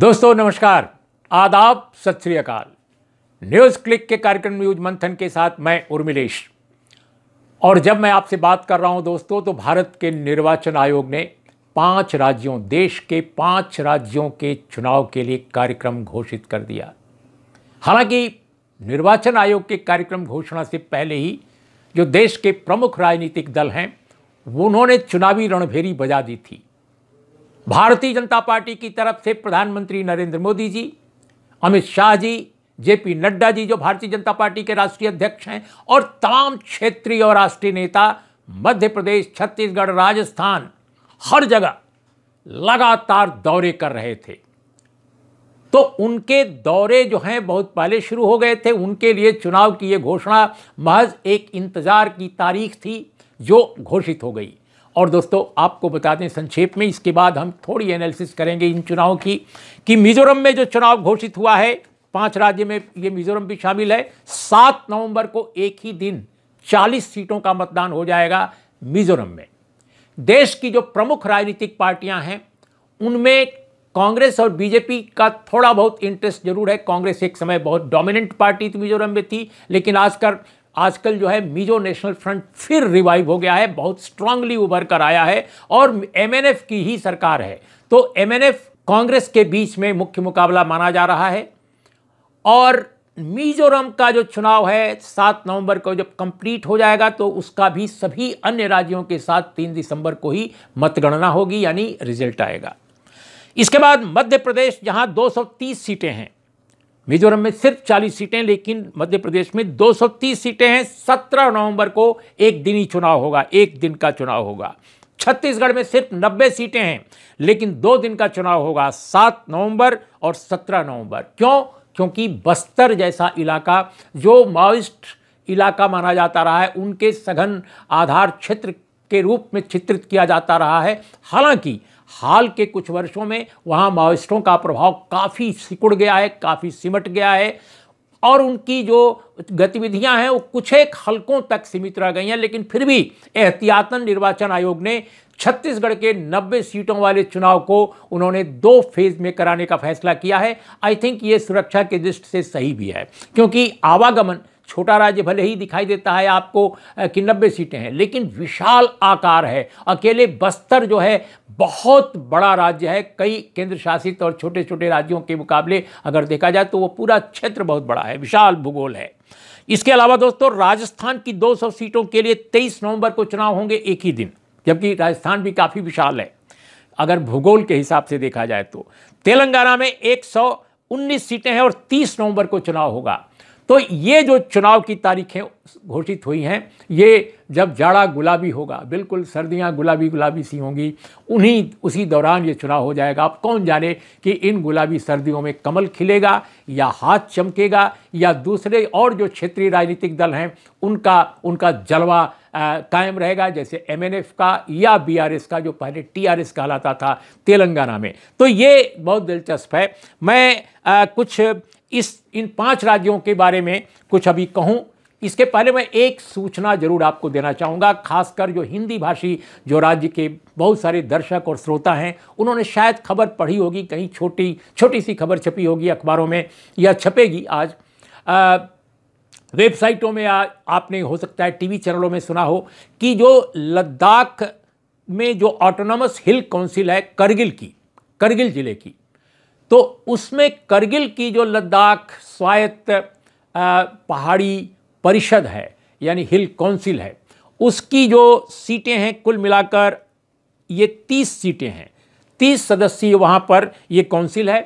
दोस्तों नमस्कार आदाब सत श्रीकाल अकाल न्यूज़ क्लिक के कार्यक्रम न्यूज मंथन के साथ मैं उर्मिलेश और जब मैं आपसे बात कर रहा हूं दोस्तों तो भारत के निर्वाचन आयोग ने पांच राज्यों देश के पांच राज्यों के चुनाव के लिए कार्यक्रम घोषित कर दिया हालांकि निर्वाचन आयोग के कार्यक्रम घोषणा से पहले ही जो देश के प्रमुख राजनीतिक दल हैं उन्होंने चुनावी रणभेरी बजा दी थी भारतीय जनता पार्टी की तरफ से प्रधानमंत्री नरेंद्र मोदी जी अमित शाह जी जेपी नड्डा जी जो भारतीय जनता पार्टी के राष्ट्रीय अध्यक्ष हैं और तमाम क्षेत्रीय और राष्ट्रीय नेता मध्य प्रदेश छत्तीसगढ़ राजस्थान हर जगह लगातार दौरे कर रहे थे तो उनके दौरे जो हैं बहुत पहले शुरू हो गए थे उनके लिए चुनाव की ये घोषणा महज एक इंतज़ार की तारीख थी जो घोषित हो गई और दोस्तों आपको बता दें संक्षेप में इसके बाद हम थोड़ी एनालिसिस करेंगे इन चुनाव की कि मिजोरम में जो चुनाव घोषित हुआ है पांच राज्य में ये मिजोरम भी शामिल है सात नवंबर को एक ही दिन चालीस सीटों का मतदान हो जाएगा मिजोरम में देश की जो प्रमुख राजनीतिक पार्टियां हैं उनमें कांग्रेस और बीजेपी का थोड़ा बहुत इंटरेस्ट जरूर है कांग्रेस एक समय बहुत डोमिनेंट पार्टी मिजोरम में थी लेकिन आजकल आजकल जो है मिजो नेशनल फ्रंट फिर रिवाइव हो गया है बहुत स्ट्रांगली उभर कर आया है और एमएनएफ की ही सरकार है तो एमएनएफ कांग्रेस के बीच में मुख्य मुकाबला माना जा रहा है और मिजोरम का जो चुनाव है सात नवंबर को जब कंप्लीट हो जाएगा तो उसका भी सभी अन्य राज्यों के साथ तीन दिसंबर को ही मतगणना होगी यानी रिजल्ट आएगा इसके बाद मध्य प्रदेश जहां 230 सीटें हैं मिजोरम में सिर्फ 40 सीटें लेकिन मध्य प्रदेश में 230 सीटें हैं 17 नवंबर को एक दिन ही चुनाव होगा एक दिन का चुनाव होगा छत्तीसगढ़ में सिर्फ 90 सीटें हैं लेकिन दो दिन का चुनाव होगा 7 नवंबर और 17 नवंबर क्यों क्योंकि बस्तर जैसा इलाका जो माओइस्ट इलाका माना जाता रहा है उनके सघन आधार क्षेत्र के रूप में चित्रित किया जाता रहा है हालांकि हाल के कुछ वर्षों में वहाँ माओइस्टों का प्रभाव काफ़ी सिकुड़ गया है काफ़ी सिमट गया है और उनकी जो गतिविधियां हैं वो कुछ एक हलकों तक सीमित रह गई हैं लेकिन फिर भी एहतियातन निर्वाचन आयोग ने छत्तीसगढ़ के 90 सीटों वाले चुनाव को उन्होंने दो फेज में कराने का फैसला किया है आई थिंक ये सुरक्षा की दृष्टि से सही भी है क्योंकि आवागमन छोटा राज्य भले ही दिखाई देता है आपको कि नब्बे सीटें हैं लेकिन विशाल आकार है अकेले बस्तर जो है बहुत बड़ा राज्य है कई केंद्र शासित और छोटे छोटे राज्यों के मुकाबले अगर देखा जाए तो वो पूरा क्षेत्र बहुत बड़ा है विशाल भूगोल है इसके अलावा दोस्तों राजस्थान की 200 सीटों के लिए 23 नवंबर को चुनाव होंगे एक ही दिन जबकि राजस्थान भी काफ़ी विशाल है अगर भूगोल के हिसाब से देखा जाए तो तेलंगाना में 119 सीटें हैं और 30 नवंबर को चुनाव होगा तो ये जो चुनाव की तारीखें घोषित हुई हैं ये जब जाड़ा गुलाबी होगा बिल्कुल सर्दियां गुलाबी गुलाबी सी होंगी उन्हीं उसी दौरान ये चुनाव हो जाएगा आप कौन जाने कि इन गुलाबी सर्दियों में कमल खिलेगा या हाथ चमकेगा या दूसरे और जो क्षेत्रीय राजनीतिक दल हैं उनका उनका जलवा कायम रहेगा जैसे एम का या बी का जो पहले टीआरएस कहलाता था तेलंगाना में तो ये बहुत दिलचस्प है मैं आ, कुछ इस इन पांच राज्यों के बारे में कुछ अभी कहूँ इसके पहले मैं एक सूचना जरूर आपको देना चाहूँगा खासकर जो हिंदी भाषी जो राज्य के बहुत सारे दर्शक और श्रोता हैं उन्होंने शायद खबर पढ़ी होगी कहीं छोटी छोटी सी खबर छपी होगी अखबारों में या छपेगी आज वेबसाइटों में आ, आपने हो सकता है टीवी चैनलों में सुना हो कि जो लद्दाख में जो ऑटोनमस हिल काउंसिल है करगिल की करगिल ज़िले की तो उसमें करगिल की जो लद्दाख स्वायत्त पहाड़ी परिषद है यानी हिल काउंसिल है उसकी जो सीटें हैं कुल मिलाकर ये तीस सीटें हैं तीस सदस्यीय वहाँ पर ये काउंसिल है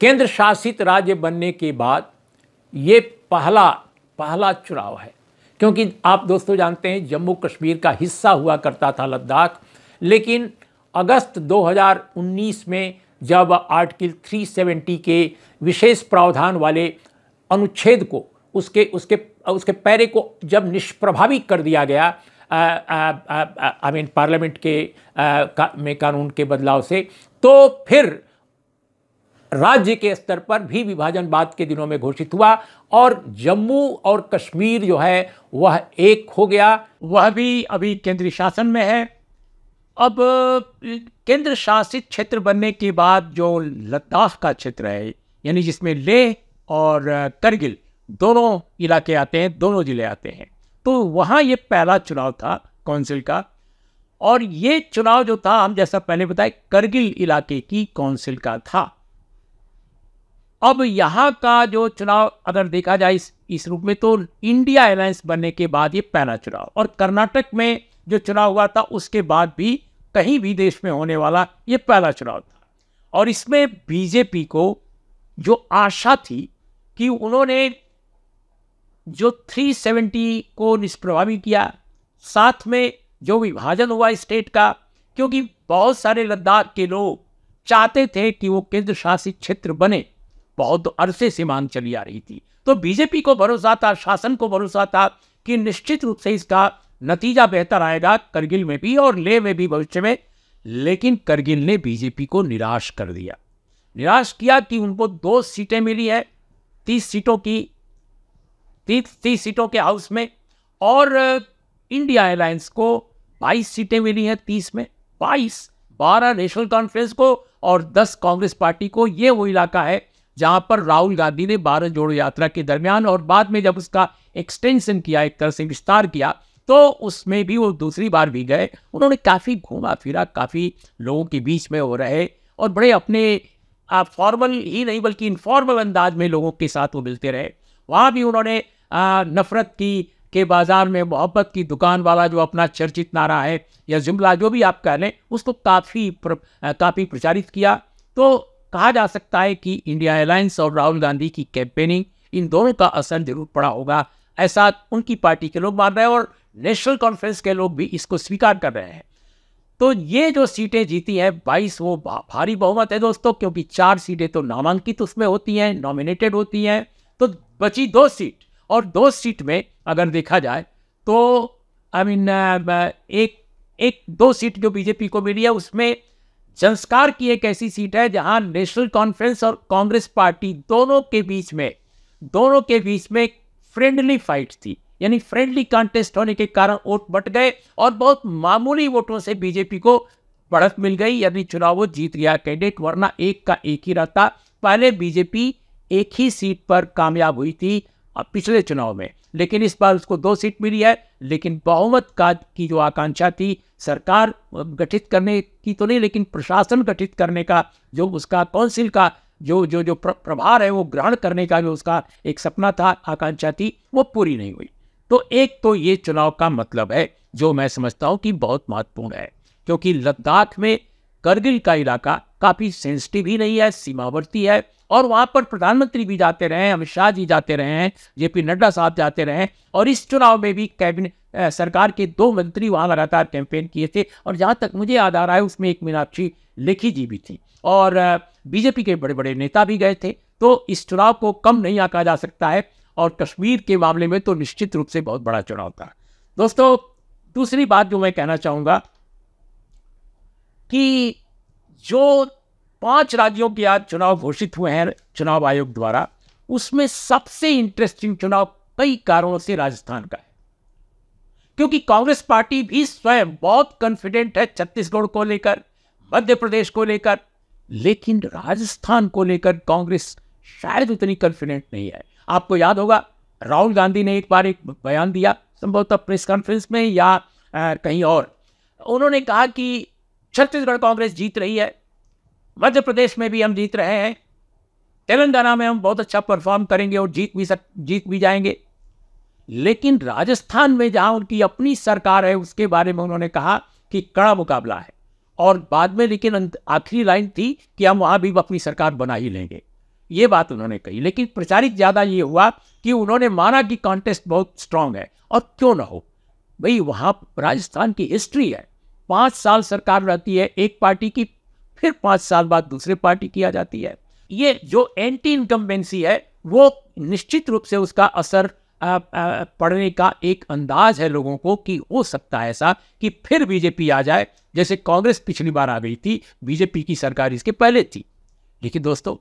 केंद्र शासित राज्य बनने के बाद ये पहला पहला चुनाव है क्योंकि आप दोस्तों जानते हैं जम्मू कश्मीर का हिस्सा हुआ करता था लद्दाख लेकिन अगस्त 2019 में जब आर्टिकल 370 के विशेष प्रावधान वाले अनुच्छेद को उसके उसके उसके पैरे को जब निष्प्रभावी कर दिया गया आई मीन पार्लियामेंट के आ, का, में कानून के बदलाव से तो फिर राज्य के स्तर पर भी विभाजन बाद के दिनों में घोषित हुआ और जम्मू और कश्मीर जो है वह एक हो गया वह भी अभी केंद्रीय शासन में है अब केंद्र शासित क्षेत्र बनने के बाद जो लद्दाख का क्षेत्र है यानी जिसमें लेह और करगिल दोनों इलाके आते हैं दोनों ज़िले आते हैं तो वहाँ ये पहला चुनाव था काउंसिल का और ये चुनाव जो था हम जैसा पहले बताए करगिल इलाके की काउंसिल का था अब यहाँ का जो चुनाव अगर देखा जाए इस इस रूप में तो इंडिया अलायंस बनने के बाद ये पहला चुनाव और कर्नाटक में जो चुनाव हुआ था उसके बाद भी कहीं भी देश में होने वाला ये पहला चुनाव था और इसमें बीजेपी को जो आशा थी कि उन्होंने जो 370 को निष्प्रभावी किया साथ में जो विभाजन हुआ स्टेट का क्योंकि बहुत सारे लद्दाख के लोग चाहते थे कि वो केंद्र शासित क्षेत्र बने बहुत अरसे से मांग चली आ रही थी तो बीजेपी को भरोसा था शासन को भरोसा था कि निश्चित रूप से इसका नतीजा बेहतर आएगा करगिल में भी और ले में भी भविष्य में लेकिन करगिल ने बीजेपी को निराश कर दिया निराश किया कि उनको दो सीटें मिली है तीस सीटों की तीस तीस सीटों के हाउस में और इंडिया एयरलाइंस को बाईस सीटें मिली हैं तीस में बाईस बारह नेशनल कॉन्फ्रेंस को और दस कांग्रेस पार्टी को ये वो इलाका है जहां पर राहुल गांधी ने भारत जोड़ो यात्रा के दरमियान और बाद में जब उसका एक्सटेंशन किया एक तरह से विस्तार किया तो उसमें भी वो दूसरी बार भी गए उन्होंने काफ़ी घूमा फिरा काफ़ी लोगों के बीच में हो रहे और बड़े अपने आप फॉर्मल ही नहीं बल्कि इनफॉर्मल अंदाज में लोगों के साथ वो मिलते रहे वहाँ भी उन्होंने आ, नफरत की के बाज़ार में मोहब्बत की दुकान वाला जो अपना चर्चित नारा है या जुमला जो भी आप कह लें उसको काफ़ी काफ़ी प्रचारित किया तो कहा जा सकता है कि इंडिया एयरलाइंस और राहुल गांधी की कैंपेनिंग इन दोनों का असर जरूर पड़ा होगा ऐसा उनकी पार्टी के लोग मान रहे हैं और नेशनल कॉन्फ्रेंस के लोग भी इसको स्वीकार कर रहे हैं तो ये जो सीटें जीती हैं बाईस वो भारी बहुमत है दोस्तों क्योंकि चार सीटें तो नामांकित उसमें होती हैं नॉमिनेटेड होती हैं तो बची दो सीट और दो सीट में अगर देखा जाए तो आई I मीन mean, एक एक दो सीट जो बीजेपी को मिली है उसमें संस्कार की एक ऐसी सीट है जहां नेशनल कॉन्फ्रेंस और कांग्रेस पार्टी दोनों के बीच में दोनों के बीच में फ्रेंडली फाइट थी यानी फ्रेंडली कॉन्टेस्ट होने के कारण वोट बट गए और बहुत मामूली वोटों से बीजेपी को बढ़त मिल गई यानी चुनाव जीत गया कैंडिडेट वरना एक का एक ही रहता पहले बीजेपी एक ही सीट पर कामयाब हुई थी पिछले चुनाव में लेकिन इस बार उसको दो सीट मिली है लेकिन बहुमत का की जो आकांक्षा थी सरकार गठित करने की तो नहीं लेकिन प्रशासन गठित करने का जो उसका काउंसिल का जो जो जो प्रभार है वो ग्रहण करने का जो उसका एक सपना था आकांक्षा थी वो पूरी नहीं हुई तो एक तो ये चुनाव का मतलब है जो मैं समझता हूँ कि बहुत महत्वपूर्ण है क्योंकि लद्दाख में करगिल का इलाका काफ़ी सेंसिटिव ही नहीं है सीमावर्ती है और वहाँ पर प्रधानमंत्री भी जाते रहे हैं अमित शाह जी जाते रहे हैं जेपी नड्डा साहब जाते रहे हैं और इस चुनाव में भी कैबिनेट सरकार के दो मंत्री वहाँ लगातार कैंपेन किए थे और जहाँ तक मुझे याद आ रहा है उसमें एक मीनाक्षी लेखी जी भी थी और बीजेपी के बड़े बड़े नेता भी गए थे तो इस चुनाव को कम नहीं आंका जा सकता है और कश्मीर के मामले में तो निश्चित रूप से बहुत बड़ा चुनाव था दोस्तों दूसरी बात जो मैं कहना चाहूँगा कि जो पांच राज्यों के आज चुनाव घोषित हुए हैं चुनाव आयोग द्वारा उसमें सबसे इंटरेस्टिंग चुनाव कई कारणों से राजस्थान का है क्योंकि कांग्रेस पार्टी भी स्वयं बहुत कॉन्फिडेंट है छत्तीसगढ़ को लेकर मध्य प्रदेश को लेकर लेकिन राजस्थान को लेकर कांग्रेस शायद उतनी कॉन्फिडेंट नहीं है आपको याद होगा राहुल गांधी ने एक बार एक बयान दिया संभवतः प्रेस कॉन्फ्रेंस में या आ, कहीं और उन्होंने कहा कि छत्तीसगढ़ कांग्रेस जीत रही है मध्य प्रदेश में भी हम जीत रहे हैं तेलंगाना में हम बहुत अच्छा परफॉर्म करेंगे और जीत भी सक जीत भी जाएंगे लेकिन राजस्थान में जहां उनकी अपनी सरकार है उसके बारे में उन्होंने कहा कि कड़ा मुकाबला है और बाद में लेकिन आखिरी लाइन थी कि हम वहां भी अपनी सरकार बना ही लेंगे ये बात उन्होंने कही लेकिन प्रचारित ज़्यादा ये हुआ कि उन्होंने माना कि कॉन्टेस्ट बहुत स्ट्रांग है और क्यों ना हो भाई वहाँ राजस्थान की हिस्ट्री है पाँच साल सरकार रहती है एक पार्टी की फिर पाँच साल बाद दूसरे पार्टी की आ जाती है ये जो एंटी इनकम्बेंसी है वो निश्चित रूप से उसका असर पड़ने का एक अंदाज है लोगों को कि हो सकता है ऐसा कि फिर बीजेपी आ जाए जैसे कांग्रेस पिछली बार आ गई थी बीजेपी की सरकार इसके पहले थी लेकिन दोस्तों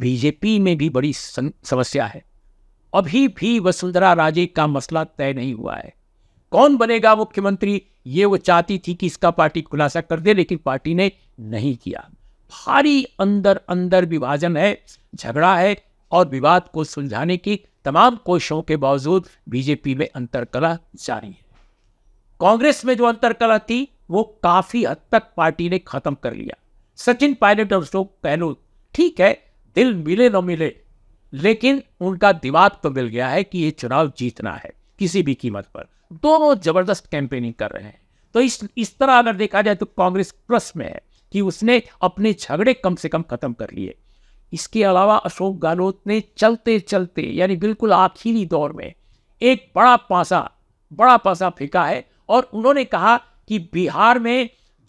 बीजेपी में भी बड़ी समस्या है अभी भी वसुंधरा राजे का मसला तय नहीं हुआ है कौन बनेगा मुख्यमंत्री ये वो चाहती थी कि इसका पार्टी खुलासा कर दे लेकिन पार्टी ने नहीं किया भारी अंदर अंदर विभाजन है झगड़ा है और विवाद को सुलझाने की तमाम कोशिशों के बावजूद बीजेपी में अंतरकला जारी है कांग्रेस में जो अंतरकला थी वो काफी हद तक पार्टी ने खत्म कर लिया सचिन पायलट और अशोक गहलोत ठीक है दिल मिले न मिले लेकिन उनका दिमाग तो मिल गया है कि ये चुनाव जीतना है किसी भी कीमत पर दोनों जबरदस्त कैंपेनिंग कर रहे हैं तो इस इस तरह अगर देखा जाए तो कांग्रेस प्लस में है कि उसने अपने झगड़े कम से कम खत्म कर लिए इसके अलावा अशोक गहलोत ने चलते चलते यानी बिल्कुल आखिरी दौर में एक बड़ा पासा बड़ा पासा फेंका है और उन्होंने कहा कि बिहार में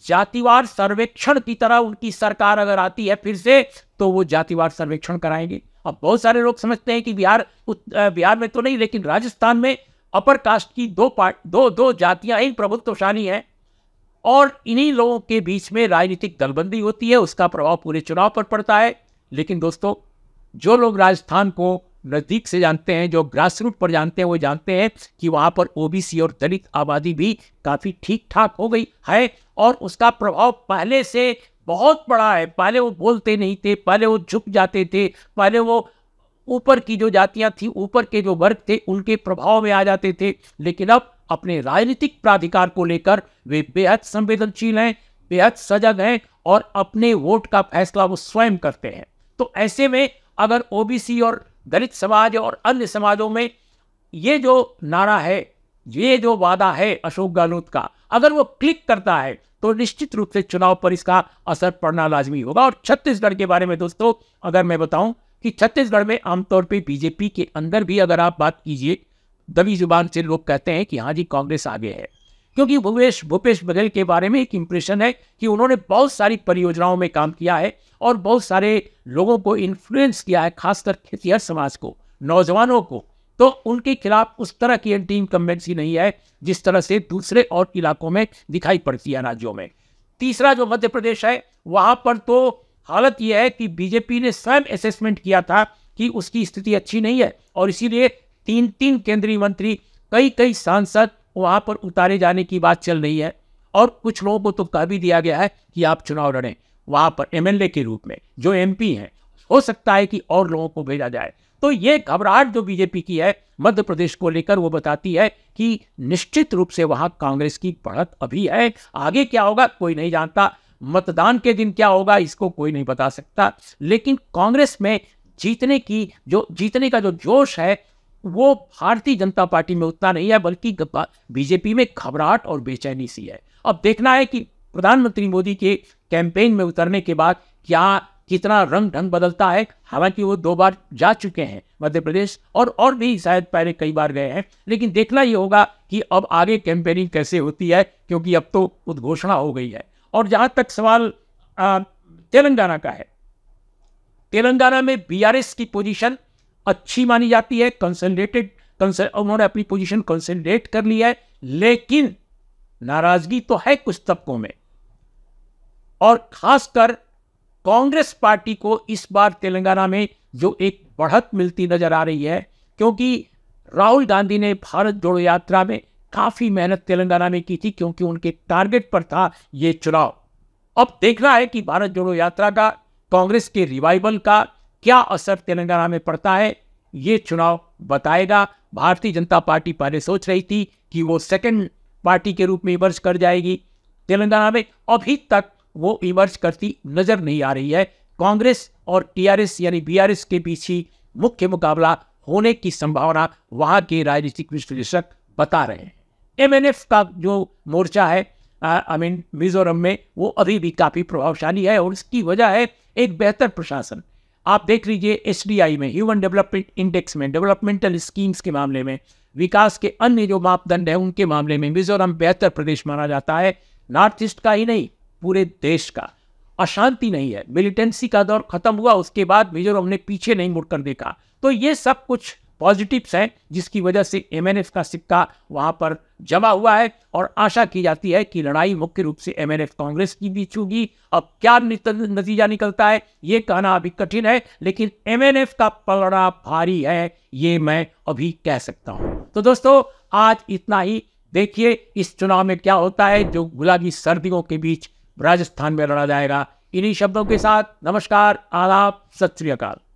जातिवार सर्वेक्षण की तरह उनकी सरकार अगर आती है फिर से तो वो जातिवार सर्वेक्षण कराएंगे अब बहुत सारे लोग समझते हैं कि बिहार बिहार में तो नहीं लेकिन राजस्थान में अपर कास्ट की दो पार्ट दो दो जातियां एक प्रभुत्वशाली हैं और इन्हीं लोगों के बीच में राजनीतिक दलबंदी होती है उसका प्रभाव पूरे चुनाव पर पड़ता है लेकिन दोस्तों जो लोग राजस्थान को नज़दीक से जानते हैं जो ग्रास रूट पर जानते हैं वो जानते हैं कि वहाँ पर ओबीसी और दलित आबादी भी काफ़ी ठीक ठाक हो गई है और उसका प्रभाव पहले से बहुत बड़ा है पहले वो बोलते नहीं थे पहले वो झुक जाते थे पहले वो ऊपर की जो जातियाँ थी ऊपर के जो वर्ग थे उनके प्रभाव में आ जाते थे लेकिन अब अपने राजनीतिक प्राधिकार को लेकर वे बेहद संवेदनशील हैं बेहद सजग हैं और अपने वोट का फैसला वो स्वयं करते हैं तो ऐसे में अगर ओबीसी और दलित समाज और अन्य समाजों में ये जो नारा है ये जो वादा है अशोक गहलोत का अगर वो क्लिक करता है तो निश्चित रूप से चुनाव पर इसका असर पड़ना लाजमी होगा और छत्तीसगढ़ के बारे में दोस्तों अगर मैं बताऊं कि छत्तीसगढ़ में आमतौर पे बीजेपी के अंदर भी अगर आप बात कीजिए दबी जुबान से लोग कहते हैं कि हाँ जी कांग्रेस आगे है क्योंकि भूपेश भूपेश बघेल के बारे में एक इम्प्रेशन है कि उन्होंने बहुत सारी परियोजनाओं में काम किया है और बहुत सारे लोगों को इन्फ्लुएंस किया है खासकर खेतिहर समाज को नौजवानों को तो उनके खिलाफ उस तरह की एंटी इनकम्बेंसी नहीं है जिस तरह से दूसरे और इलाकों में दिखाई पड़ती है राज्यों में तीसरा जो मध्य प्रदेश है वहाँ पर तो हालत यह है कि बीजेपी ने स्वयं असेसमेंट किया था कि उसकी स्थिति अच्छी नहीं है और इसीलिए तीन तीन केंद्रीय मंत्री कई कई सांसद वहाँ पर उतारे जाने की बात चल रही है और कुछ लोगों को तो कह भी दिया गया है कि आप चुनाव लड़ें वहाँ पर एम के रूप में जो एम हैं हो सकता है कि और लोगों को भेजा जाए तो ये घबराहट जो बीजेपी की है मध्य प्रदेश को लेकर वो बताती है कि निश्चित रूप से वहाँ कांग्रेस की बढ़त अभी है आगे क्या होगा कोई नहीं जानता मतदान के दिन क्या होगा इसको कोई नहीं बता सकता लेकिन कांग्रेस में जीतने की जो जीतने का जो जोश है वो भारतीय जनता पार्टी में उतना नहीं है बल्कि बीजेपी में घबराहट और बेचैनी सी है अब देखना है कि प्रधानमंत्री मोदी के कैंपेन में उतरने के बाद क्या कितना रंग ढंग बदलता है हालांकि वो दो बार जा चुके हैं मध्य प्रदेश और और भी शायद पहले कई बार गए हैं लेकिन देखना ये होगा कि अब आगे कैंपेनिंग कैसे होती है क्योंकि अब तो उद्घोषणा हो गई है और जहाँ तक सवाल तेलंगाना का है तेलंगाना में बीआरएस की पोजीशन अच्छी मानी जाती है कंसनट्रेटेड उन्होंने अपनी पोजीशन कंसनट्रेट कर लिया है लेकिन नाराजगी तो है कुछ तबकों में और खासकर कांग्रेस पार्टी को इस बार तेलंगाना में जो एक बढ़त मिलती नजर आ रही है क्योंकि राहुल गांधी ने भारत जोड़ो यात्रा में काफ़ी मेहनत तेलंगाना में की थी क्योंकि उनके टारगेट पर था यह चुनाव अब देखना है कि भारत जोड़ो यात्रा का कांग्रेस के रिवाइवल का क्या असर तेलंगाना में पड़ता है ये चुनाव बताएगा भारतीय जनता पार्टी पहले सोच रही थी कि वो सेकेंड पार्टी के रूप में इमर्ज कर जाएगी तेलंगाना में अभी तक वो इमर्ज करती नजर नहीं आ रही है कांग्रेस और टीआरएस यानी बीआरएस के बीच ही मुख्य मुकाबला होने की संभावना वहां के राजनीतिक विश्लेषक बता रहे हैं एमएनएफ का जो मोर्चा है आई मीन मिजोरम में वो अभी भी काफ़ी प्रभावशाली है और इसकी वजह है एक बेहतर प्रशासन आप देख लीजिए एस में ह्यूमन डेवलपमेंट इंडेक्स में डेवलपमेंटल स्कीम्स के मामले में विकास के अन्य जो मापदंड है उनके मामले में मिजोरम बेहतर प्रदेश माना जाता है नॉर्थ ईस्ट का ही नहीं पूरे देश का अशांति नहीं है मिलिटेंसी का दौर खत्म हुआ उसके बाद मिजोरम ने पीछे नहीं मुड़कर देखा तो ये सब कुछ पॉजिटिव्स हैं जिसकी वजह से एम का सिक्का वहां पर जमा हुआ है और आशा की जाती है कि लड़ाई मुख्य रूप से एम कांग्रेस की बीच होगी अब क्या नतीजा निकलता है ये कहना अभी कठिन है लेकिन एम का पलड़ा भारी है ये मैं अभी कह सकता हूँ तो दोस्तों आज इतना ही देखिए इस चुनाव में क्या होता है जो गुलाबी सर्दियों के बीच राजस्थान में लड़ा जाएगा इन्हीं शब्दों के साथ नमस्कार आदाब सत श्रीकाल